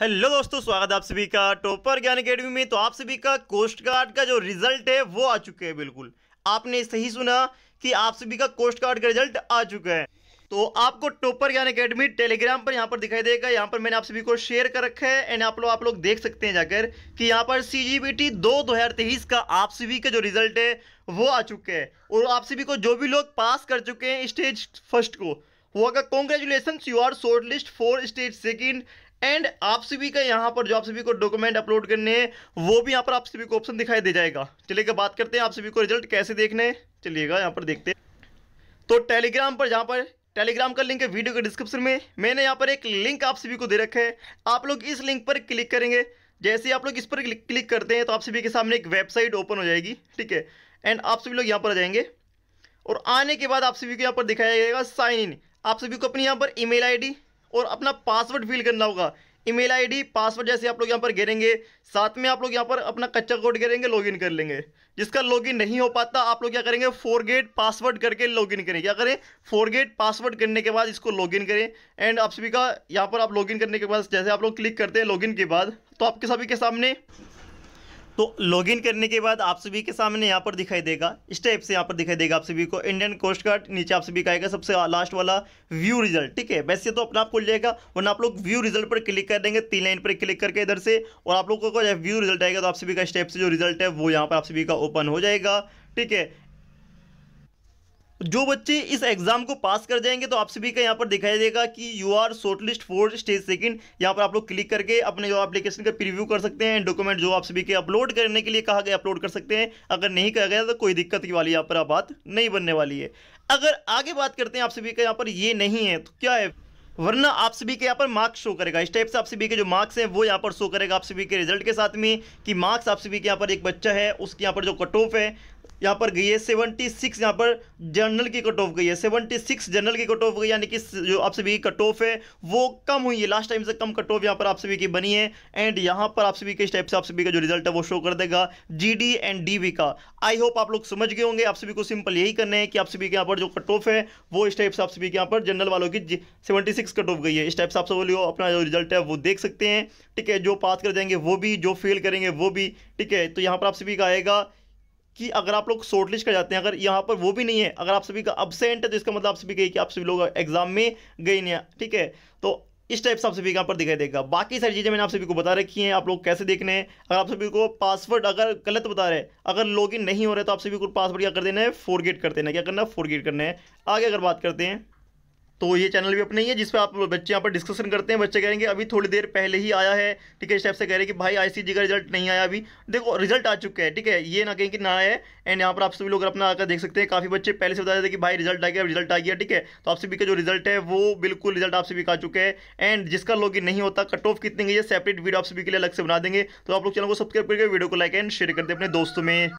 hello दोस्तों स्वागत है आप सभी का टोपर ज्ञान अकेडमी में तो आप सभी का कोस्ट गार्ड का जो रिजल्ट है वो आ चुके हैं बिल्कुल आपने सही सुना कि आप सभी का कोस्ट गार्ड का रिजल्ट आ चुका है तो आपको टोपर ज्ञान अकेडमी टेलीग्राम पर यहाँ पर दिखाई देगा यहाँ पर मैंने आप सभी को शेयर कर रखा है एंड आप लोग आप लोग देख सकते हैं जाकर कि यहाँ पर सी जी बी टी दो दो हज़ार तेईस का आप सभी का जो रिजल्ट है वो आ चुके हैं और आप सभी को जो भी लोग पास कर चुके हैं स्टेज फर्स्ट को वो अगर congratulation you are shortlist for stage second and आप सभी का यहाँ पर जो आप सभी को डॉक्यूमेंट अपलोड करने हैं वो भी यहाँ पर आप सभी को ऑप्शन दिखाई दे जाएगा चलिएगा बात करते हैं आप सभी को रिजल्ट कैसे देखने चलिएगा यहाँ पर देखते हैं तो टेलीग्राम पर जहाँ पर टेलीग्राम का लिंक है वीडियो के डिस्क्रिप्शन में मैंने यहाँ पर एक लिंक आप सभी को दे रखा है आप लोग इस लिंक पर क्लिक करेंगे जैसे ही आप लोग इस पर क्लिक करते हैं तो आप सभी के सामने एक वेबसाइट ओपन हो जाएगी ठीक है एंड आप सभी लोग यहाँ पर आ जाएंगे और आने के बाद आप सभी को यहाँ पर दिखाया जाएगा साइन इन आप सभी को अपनी यहाँ पर ईमेल आईडी और अपना पासवर्ड फिल करना होगा ईमेल आईडी पासवर्ड जैसे आप लोग यहाँ पर घेरेंगे साथ में आप लोग यहाँ पर अपना कच्चा कोड घेरेंगे लॉगिन कर लेंगे जिसका लॉगिन नहीं हो पाता आप लोग क्या करेंगे फोरगेट पासवर्ड करके लॉगिन करें क्या करें फोरगेट पासवर्ड करने के बाद इसको लॉगिन करें एंड आप सभी का यहाँ पर आप लॉगिन करने के बाद जैसे आप लोग क्लिक करते हैं लॉगिन के बाद तो आपके सभी के सामने तो लॉगिन करने के बाद आप सभी के सामने यहाँ पर दिखाई देगा इस टाइप से यहाँ पर दिखाई देगा आप सभी को इंडियन कोस्ट गार्ड नीचे आप सभी का आएगा सबसे लास्ट वाला व्यू रिजल्ट ठीक है वैसे तो अपना आप खुल जाएगा वरना आप लोग व्यू रिजल्ट पर क्लिक कर देंगे तीन लाइन पर क्लिक करके इधर से और आप लोगों का जब व्यू रिजल्ट आएगा तो आप सभी का स्टेप से जो रिजल्ट है वो यहाँ पर आप सभी का ओपन हो जाएगा ठीक है जो बच्चे इस एग्जाम को पास कर जाएंगे तो आप सभी का यहाँ पर दिखाई देगा कि you are shortlist for stage second यहाँ पर आप लोग क्लिक करके अपने जो एप्लीकेशन का प्रीव्यू कर सकते हैं डॉक्यूमेंट जो आप सभी के अपलोड करने के लिए कहा गया अपलोड कर सकते हैं अगर नहीं कहा गया तो कोई दिक्कत की वाली यहाँ पर बात नहीं बनने वाली है अगर आगे बात करते हैं आप सभी का यहाँ पर ये नहीं है तो क्या है वरना आप सभी के यहाँ पर मार्क्स शो करेगा इस टाइप से आप सभी के जो मार्क्स हैं वो यहाँ पर शो करेगा आप सभी के रिजल्ट के साथ में कि मार्क्स आप सभी के यहाँ पर एक बच्चा है उसके यहाँ पर जो कट ऑफ है यहाँ पर गई है सेवेंटी सिक्स यहाँ पर जनरल की कट ऑफ गई है सेवेंटी सिक्स जनरल की कट ऑफ गई यानी कि जो आप सभी की कट ऑफ है वो कम हुई है लास्ट टाइम से कम कट ऑफ यहाँ पर आप सभी की बनी है एंड यहाँ पर आप सभी के स्टेप से आप सभी का जो रिजल्ट है वो शो कर देगा जी एंड डी का आई होप आप लोग समझ गए होंगे आप सभी को सिंपल यही करना है कि आप सभी के यहाँ पर जो कट ऑफ है वो स्टेप से आप सभी के यहाँ पर जनरल वालों की सेवेंटी सिक्स कट ऑफ गई है स्टेप से आप सभी लोग अपना जो रिजल्ट है वो देख सकते हैं ठीक है जो पास कर जाएंगे वो भी जो फेल करेंगे वो भी ठीक है तो यहाँ पर आप सभी का आएगा कि अगर आप लोग शॉर्ट लिस्ट कर जाते हैं अगर यहाँ पर वो भी नहीं है अगर आप सभी का अबसेंट है तो इसका मतलब आप सभी कही कि आप सभी लोग एग्जाम में गए नहीं ठीक है तो इस टाइप से आप सभी यहाँ पर दिखाई देगा बाकी सारी चीज़ें मैंने आप सभी को बता रखी हैं आप लोग कैसे देखने हैं अगर आप सभी को पासवर्ड अगर गलत बता रहे अगर लॉगिन नहीं हो रहा है तो आप सभी को पासवर्ड क्या कर देना है फोरगेट कर देना क्या करना है फोरगेट करना है आगे अगर बात करते हैं तो ये चैनल भी अपने ही है जिस पर आप बच्चे यहाँ पर डिस्कशन करते हैं बच्चे कहेंगे अभी थोड़ी देर पहले ही आया है ठीक है इस टाइप से कह रहे हैं कि भाई आईसीजी का रिजल्ट नहीं आया अभी देखो रिजल्ट आ चुका है ठीक है ये ना कहें कि ना आया है एंड यहाँ पर आप सभी लोग अपना आकर देख सकते हैं काफ़ी बच्चे पहले से बता रहे थे कि भाई रिजल्ट आ गया रिजल्ट आ गया ठीक है तो आप सभी का जो रिजल्ट है वो बिल्कुल रिजल्ट आप सभी का आ चुका है एंड जिसका लोग नहीं होता कट ऑफ कितनी गई है सेपरेट वीडियो आप सभी के लिए अलग से बना देंगे तो आप लोग चैनल को सब्सक्राइब करके वीडियो को लाइक एंड शेयर कर दें अपने दोस्तों में